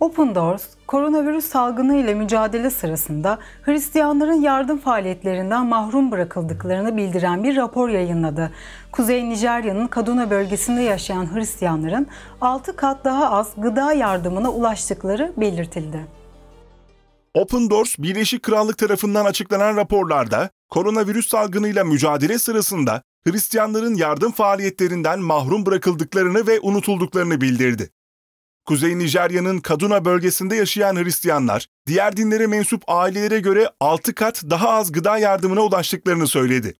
Open Doors, koronavirüs salgını ile mücadele sırasında Hristiyanların yardım faaliyetlerinden mahrum bırakıldıklarını bildiren bir rapor yayınladı. Kuzey Nijerya'nın Kaduna bölgesinde yaşayan Hristiyanların 6 kat daha az gıda yardımına ulaştıkları belirtildi. Open Doors, Birleşik Krallık tarafından açıklanan raporlarda koronavirüs salgınıyla mücadele sırasında Hristiyanların yardım faaliyetlerinden mahrum bırakıldıklarını ve unutulduklarını bildirdi. Kuzey Nijerya'nın Kaduna bölgesinde yaşayan Hristiyanlar, diğer dinlere mensup ailelere göre 6 kat daha az gıda yardımına ulaştıklarını söyledi.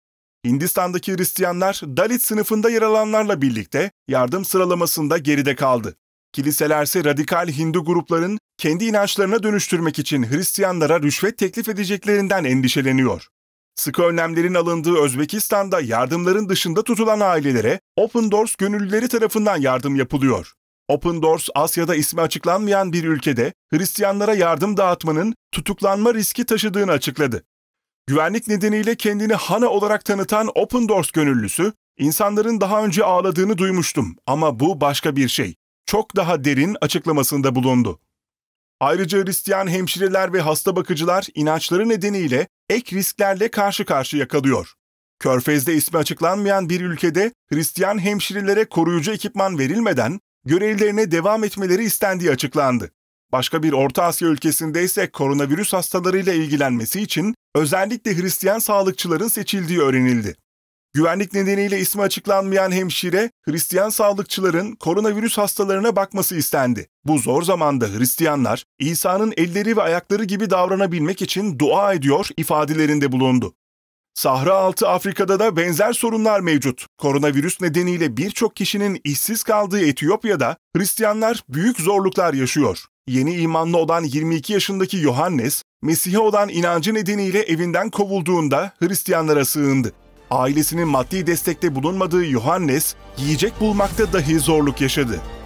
Hindistan'daki Hristiyanlar Dalit sınıfında yer alanlarla birlikte yardım sıralamasında geride kaldı. Kiliselerse radikal Hindu grupların kendi inançlarına dönüştürmek için Hristiyanlara rüşvet teklif edeceklerinden endişeleniyor. Sıkı önlemlerin alındığı Özbekistan'da yardımların dışında tutulan ailelere Open Doors gönüllüleri tarafından yardım yapılıyor. Open Doors Asya'da ismi açıklanmayan bir ülkede Hristiyanlara yardım dağıtmanın tutuklanma riski taşıdığını açıkladı. Güvenlik nedeniyle kendini Hana olarak tanıtan Open Doors gönüllüsü, insanların daha önce ağladığını duymuştum ama bu başka bir şey. Çok daha derin açıklamasında bulundu. Ayrıca Hristiyan hemşireler ve hasta bakıcılar inançları nedeniyle ek risklerle karşı karşıya kalıyor. Körfez'de ismi açıklanmayan bir ülkede Hristiyan hemşirelere koruyucu ekipman verilmeden görevlerine devam etmeleri istendiği açıklandı. Başka bir Orta Asya ülkesinde ise koronavirüs hastalarıyla ilgilenmesi için özellikle Hristiyan sağlıkçıların seçildiği öğrenildi. Güvenlik nedeniyle ismi açıklanmayan hemşire, Hristiyan sağlıkçıların koronavirüs hastalarına bakması istendi. Bu zor zamanda Hristiyanlar, İsa'nın elleri ve ayakları gibi davranabilmek için dua ediyor ifadelerinde bulundu. Sahra altı Afrika'da da benzer sorunlar mevcut. Koronavirüs nedeniyle birçok kişinin işsiz kaldığı Etiyopya'da Hristiyanlar büyük zorluklar yaşıyor. Yeni imanlı olan 22 yaşındaki Yohannes, Mesih'e olan inancı nedeniyle evinden kovulduğunda Hristiyanlara sığındı. Ailesinin maddi destekte bulunmadığı Yohannes, yiyecek bulmakta dahi zorluk yaşadı.